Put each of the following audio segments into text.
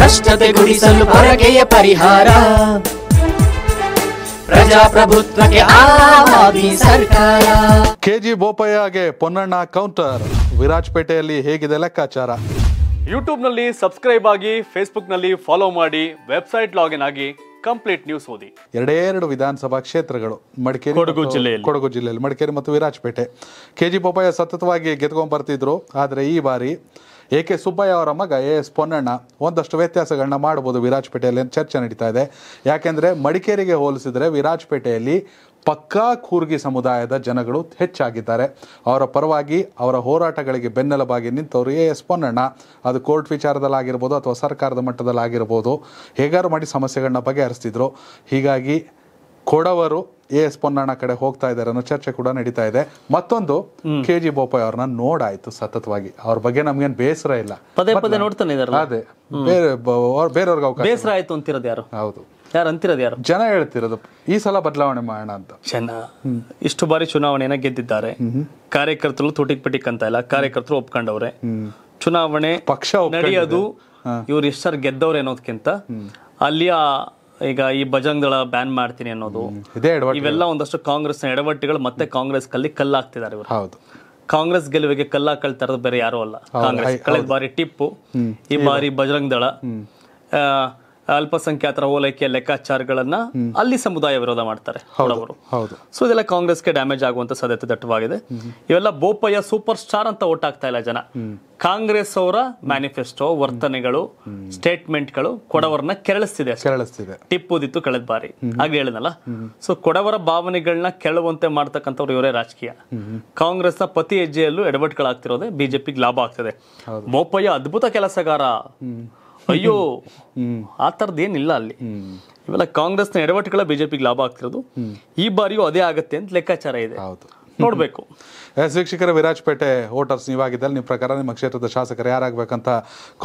ಭ್ರಷ್ಟತೆ ಗುಡಿಸಲು ಹೊರಗೆಯ ಪರಿಹಾರ ಪ್ರಜಾಪ್ರಭುತ್ವಕ್ಕೆ ಆವಾದಿ ಸರ್ಕಾರ ಕೆಜಿ ಬೋಪಯ್ಯಗೆ ಪೊನ್ನಣ್ಣ ಕೌಂಟರ್ ವಿರಾಜ್ಪೇಟೆಯಲ್ಲಿ ಹೇಗಿದೆ ಲೆಕ್ಕಾಚಾರ ಯೂಟ್ಯೂಬ್ನಲ್ಲಿ ಸಬ್ಸ್ಕ್ರೈಬ್ ಆಗಿ ಫೇಸ್ಬುಕ್ನಲ್ಲಿ ಫಾಲೋ ಮಾಡಿ ವೆಬ್ಸೈಟ್ ಲಾಗಿನ್ ಆಗಿ ಕಂಪ್ಲೀಟ್ ನ್ಯೂಸ್ ಓದಿ ಎರಡೇ ಎರಡು ವಿಧಾನಸಭಾ ಕ್ಷೇತ್ರಗಳು ಮಡಿಕೇರಿ ಕೊಡಗು ಜಿಲ್ಲೆಯಲ್ಲಿ ಕೊಡಗು ಜಿಲ್ಲೆಯಲ್ಲಿ ಮಡಿಕೇರಿ ಮತ್ತು ವಿರಾಜಪೇಟೆ ಕೆ ಜಿ ಬೋಪಯ್ಯ ಸತತವಾಗಿ ಗೆದ್ಕೊಂಡು ಬರ್ತಿದ್ರು ಆದರೆ ಈ ಬಾರಿ ಎ ಕೆ ಸುಬ್ಬಯ್ಯ ಅವರ ಮಗ ಎ ಎಸ್ ಪೊನ್ನಣ್ಣ ಒಂದಷ್ಟು ವ್ಯತ್ಯಾಸಗಳನ್ನ ಮಾಡಬಹುದು ವಿರಾಜಪೇಟೆಯಲ್ಲಿ ಚರ್ಚೆ ನಡೀತಾ ಇದೆ ಯಾಕೆಂದ್ರೆ ಮಡಿಕೇರಿಗೆ ಹೋಲಿಸಿದ್ರೆ ವಿರಾಜಪೇಟೆಯಲ್ಲಿ ಪಕ್ಕಾ ಕೂರ್ಗಿ ಸಮುದಾಯದ ಜನಗಳು ಹೆಚ್ಚಾಗಿದ್ದಾರೆ ಅವರ ಪರವಾಗಿ ಅವರ ಹೋರಾಟಗಳಿಗೆ ಬೆನ್ನೆಲುಬಾಗಿ ನಿಂತವರು ಎ ಎಸ್ ಪೊನ್ನಣ್ಣ ಅದು ಕೋರ್ಟ್ ವಿಚಾರದಲ್ಲಾಗಿರ್ಬೋದು ಅಥವಾ ಸರ್ಕಾರದ ಮಟ್ಟದಲ್ಲಾಗಿರ್ಬೋದು ಹೇಗಾರು ಮಾಡಿ ಸಮಸ್ಯೆಗಳನ್ನ ಬಗೆಹರಿಸ್ತಿದ್ರು ಹೀಗಾಗಿ ಕೊಡವರು ಎ ಎಸ್ ಪೊನ್ನಣ್ಣ ಕಡೆ ಹೋಗ್ತಾ ಇದ್ದಾರೆ ಅನ್ನೋ ಚರ್ಚೆ ಕೂಡ ನಡೀತಾ ಇದೆ ಮತ್ತೊಂದು ಕೆ ಜಿ ಬೋಪಾಯ್ ಅವ್ರನ್ನ ನೋಡಾಯ್ತು ಸತತವಾಗಿ ಅವ್ರ ಬಗ್ಗೆ ನಮ್ಗೇನು ಬೇಸರ ಇಲ್ಲ ಪದೇ ಪದೇ ನೋಡ್ತಾನೆ ಅದೇ ಬೇರೆ ಬೇರೆಯವ್ರಿಗೆ ಬೇಸರ ಆಯ್ತು ಅಂತಿರೋದು ಯಾರು ಹೌದು ಯಾರು ಅಂತಿರೋದು ಯಾರು ಜನ ಹೇಳ್ತಿರೋದು ಈ ಸಲ ಬದಲಾವಣೆ ಮಾಡೋಣ ಅಂತ ಜನ ಇಷ್ಟು ಬಾರಿ ಚುನಾವಣೆಯನ್ನ ಗೆದ್ದಿದ್ದಾರೆ ಕಾರ್ಯಕರ್ತರು ತುಟಿಕ್ ಪಿಟಿಕ್ ಅಂತ ಇಲ್ಲ ಕಾರ್ಯಕರ್ತರು ಒಪ್ಕೊಂಡವ್ರೆ ಚುನಾವಣೆ ಪಕ್ಷ ನಡೆಯೋದು ಇವ್ರು ಎಷ್ಟು ಸರ್ ಗೆದ್ದವ್ರೆ ಅನ್ನೋದಕ್ಕಿಂತ ಅಲ್ಲಿಯ ಈಗ ಈ ಬಜರಂಗ್ ದಳ ಬ್ಯಾನ್ ಮಾಡ್ತೀನಿ ಅನ್ನೋದು ಇವೆಲ್ಲ ಒಂದಷ್ಟು ಕಾಂಗ್ರೆಸ್ನ ಎಡವಟ್ಟಿಗಳು ಮತ್ತೆ ಕಾಂಗ್ರೆಸ್ ಕಲ್ಲಿ ಕಲ್ಲಾಗ್ತಿದ್ದಾರೆ ಇವರು ಹೌದು ಕಾಂಗ್ರೆಸ್ ಗೆಲುವಿಗೆ ತರದ್ ಬೇರೆ ಯಾರು ಅಲ್ಲ ಕಾಂಗ್ರೆಸ್ ಕಳೆದ ಬಾರಿ ಟಿಪ್ಪು ಈ ಬಾರಿ ಬಜರಂಗ್ ದಳ ಅಲ್ಪಸಂಖ್ಯಾತರ ಓಲೈಕೆ ಲೆಕ್ಕಾಚಾರಗಳನ್ನ ಅಲ್ಲಿ ಸಮುದಾಯ ವಿರೋಧ ಮಾಡ್ತಾರೆ ಸೊ ಇದೆಲ್ಲ ಕಾಂಗ್ರೆಸ್ಗೆ ಡ್ಯಾಮೇಜ್ ಆಗುವಂತ ಸಾಧ್ಯತೆ ದಟ್ಟವಾಗಿದೆ ಇವೆಲ್ಲ ಬೋಪಯ್ಯ ಸೂಪರ್ ಸ್ಟಾರ್ ಅಂತ ಓಟ್ ಆಗ್ತಾ ಇಲ್ಲ ಜನ ಕಾಂಗ್ರೆಸ್ ಅವರ ಮ್ಯಾನಿಫೆಸ್ಟೋ ವರ್ತನೆಗಳು ಸ್ಟೇಟ್ಮೆಂಟ್ಗಳು ಕೊಡವರನ್ನ ಕೆರಳಿಸ್ತಿದೆ ಕೆರಳಿಸ್ತಿದೆ ಟಿಪ್ಪುದಿತ್ತು ಕಳೆದ ಬಾರಿ ಹಾಗೆ ಹೇಳಿದಲ್ಲ ಸೊ ಕೊಡವರ ಭಾವನೆಗಳನ್ನ ಕೆಳುವಂತೆ ಮಾಡ್ತಕ್ಕಂಥವ್ರು ಇವರೇ ರಾಜಕೀಯ ಕಾಂಗ್ರೆಸ್ನ ಪತಿ ಹೆಜ್ಜೆಯಲ್ಲೂ ಬಿಜೆಪಿ ಬಿಜೆಪಿಗೆ ಲಾಭ ಆಗ್ತದೆ ಬೋಪಯ್ಯ ಅದ್ಭುತ ಕೆಲಸಗಾರ ಅಯ್ಯೋ ಆ ಏನಿಲ್ಲ ಅಲ್ಲಿ ಇವೆಲ್ಲ ಕಾಂಗ್ರೆಸ್ನ ಎಡವಟ್ಟುಗಳ ಬಿಜೆಪಿಗೆ ಲಾಭ ಆಗ್ತಿರೋದು ಈ ಬಾರಿಯೂ ಅದೇ ಆಗತ್ತೆ ಅಂತ ಲೆಕ್ಕಾಚಾರ ಇದೆ ನೋಡಬೇಕು ಶಿಕ್ಷಕರ ವೀಕ್ಷಕರ ವಿರಾಜಪೇಟೆ ವೋಟರ್ಸ್ ನೀವಾಗಿದ್ದಲ್ಲಿ ನಿಮ್ಮ ಪ್ರಕಾರ ನಿಮ್ಮ ಕ್ಷೇತ್ರದ ಶಾಸಕರು ಯಾರಾಗಬೇಕಂತ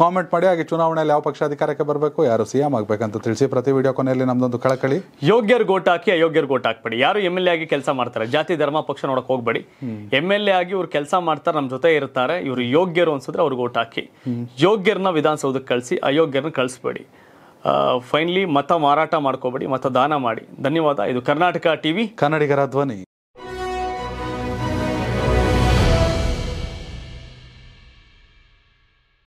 ಕಾಮೆಂಟ್ ಮಾಡಿ ಹಾಗೆ ಚುನಾವಣೆಯಲ್ಲಿ ಯಾವ ಪಕ್ಷ ಅಧಿಕಾರಕ್ಕೆ ಬರಬೇಕು ಯಾರು ಸಿಎಂ ಆಗಬೇಕಂತ ತಿಳಿಸಿ ಪ್ರತಿ ವಿಡಿಯೋ ಕೊನೆಯಲ್ಲಿ ನಮ್ದೊಂದು ಕಳಕಳಿ ಯೋಗ್ಯರ್ ಗೋಟ್ ಹಾಕಿ ಅಯೋಗ್ಯರ್ ಗೋಟ್ ಹಾಕ್ಬೇಡಿ ಯಾರು ಎಮ್ ಎಲ್ ಎ ಆಗಿ ಕೆಲಸ ಮಾಡ್ತಾರೆ ಜಾತಿ ಧರ್ಮ ಪಕ್ಷ ನೋಡಕ್ ಹೋಗ್ಬೇಡಿ ಎಮ್ ಎಲ್ ಎ ಆಗಿ ಇವ್ರು ಕೆಲಸ ಮಾಡ್ತಾರೆ ನಮ್ಮ ಜೊತೆ ಇರ್ತಾರೆ ಇವರು ಯೋಗ್ಯರು ಅನ್ಸಿದ್ರೆ ಅವ್ರಿಗೆ ಗೋಟ್ ಹಾಕಿ ಯೋಗ್ಯರನ್ನ ವಿಧಾನಸೌಧಕ್ಕೆ ಕಳಿಸಿ ಅಯೋಗ್ಯರನ್ನ ಕಳಿಸ್ಬೇಡಿ ಫೈನಲಿ ಮತ ಮಾರಾಟ ಮಾಡ್ಕೋಬೇಡಿ ಮತ ದಾನ ಮಾಡಿ ಧನ್ಯವಾದ ಇದು ಕರ್ನಾಟಕ ಟಿವಿ ಕನ್ನಡಿಗರ ಧ್ವನಿ